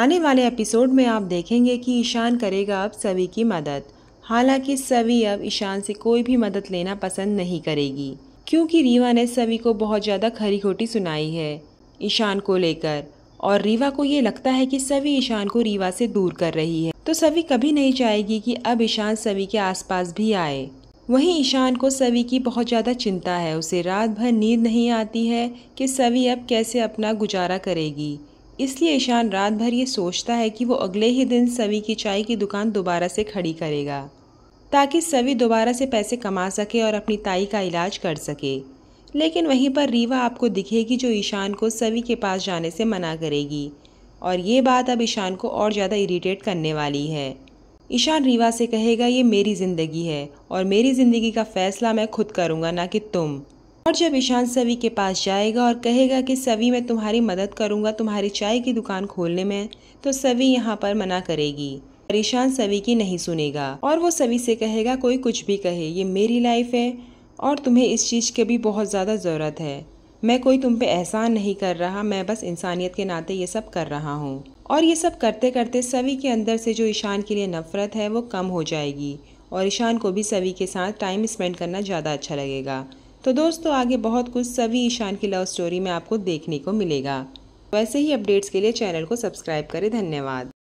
आने वाले एपिसोड में आप देखेंगे कि ईशान करेगा अब सवी की मदद हालांकि सवी अब ईशान से कोई भी मदद लेना पसंद नहीं करेगी क्योंकि रीवा ने सवी को बहुत ज़्यादा खरी खोटी सुनाई है ईशान को लेकर और रीवा को ये लगता है कि सवी ईशान को रीवा से दूर कर रही है तो सवी कभी नहीं चाहेगी कि अब ईशान सवी के आसपास भी आए वहीं ईशान को सवी की बहुत ज़्यादा चिंता है उसे रात भर नींद नहीं आती है कि सवी अब कैसे अपना गुजारा करेगी इसलिए ईशान रात भर ये सोचता है कि वो अगले ही दिन सवी की चाय की दुकान दोबारा से खड़ी करेगा ताकि सवी दोबारा से पैसे कमा सके और अपनी ताई का इलाज कर सके लेकिन वहीं पर रीवा आपको दिखेगी जो ईशान को सवी के पास जाने से मना करेगी और ये बात अब ईशान को और ज़्यादा इरीटेट करने वाली है ईशान रीवा से कहेगा ये मेरी ज़िंदगी है और मेरी ज़िंदगी का फ़ैसला मैं खुद करूँगा ना कि तुम और जब ईशान सवी के पास जाएगा और कहेगा कि सवी मैं तुम्हारी मदद करूंगा तुम्हारी चाय की दुकान खोलने में तो सवी यहाँ पर मना करेगी परेशान सवी की नहीं सुनेगा और वो सवी से कहेगा कोई कुछ भी कहे ये मेरी लाइफ है और तुम्हें इस चीज़ की भी बहुत ज़्यादा ज़रूरत है मैं कोई तुम पे एहसान नहीं कर रहा मैं बस इंसानियत के नाते ये सब कर रहा हूँ और ये सब करते करते सवी के अंदर से जो ईशान के लिए नफरत है वो कम हो जाएगी और ईशान को भी सवी के साथ टाइम स्पेंड करना ज़्यादा अच्छा लगेगा तो दोस्तों आगे बहुत कुछ सभी ईशान की लव स्टोरी में आपको देखने को मिलेगा वैसे ही अपडेट्स के लिए चैनल को सब्सक्राइब करें धन्यवाद